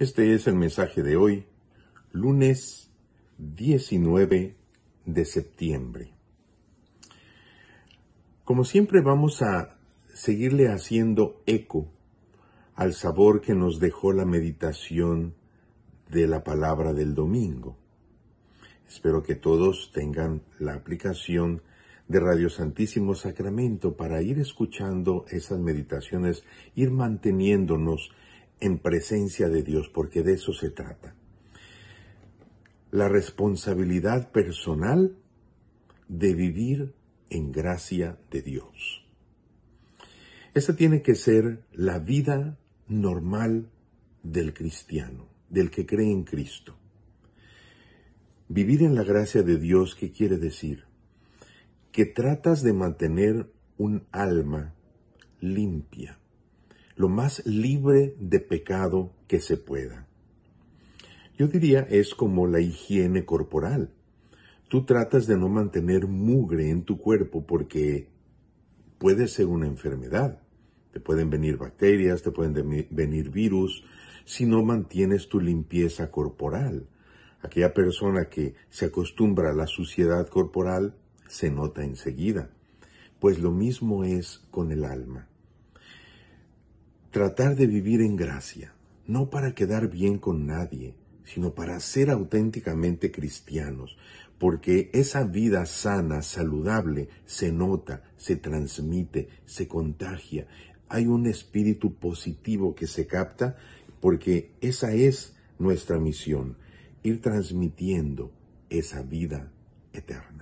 Este es el mensaje de hoy, lunes 19 de septiembre. Como siempre vamos a seguirle haciendo eco al sabor que nos dejó la meditación de la palabra del domingo. Espero que todos tengan la aplicación de Radio Santísimo Sacramento para ir escuchando esas meditaciones, ir manteniéndonos en presencia de Dios, porque de eso se trata. La responsabilidad personal de vivir en gracia de Dios. Esa tiene que ser la vida normal del cristiano, del que cree en Cristo. Vivir en la gracia de Dios, ¿qué quiere decir? Que tratas de mantener un alma limpia, lo más libre de pecado que se pueda. Yo diría es como la higiene corporal. Tú tratas de no mantener mugre en tu cuerpo porque puede ser una enfermedad. Te pueden venir bacterias, te pueden venir virus, si no mantienes tu limpieza corporal. Aquella persona que se acostumbra a la suciedad corporal se nota enseguida. Pues lo mismo es con el alma. Tratar de vivir en gracia, no para quedar bien con nadie, sino para ser auténticamente cristianos, porque esa vida sana, saludable, se nota, se transmite, se contagia. Hay un espíritu positivo que se capta porque esa es nuestra misión, ir transmitiendo esa vida eterna.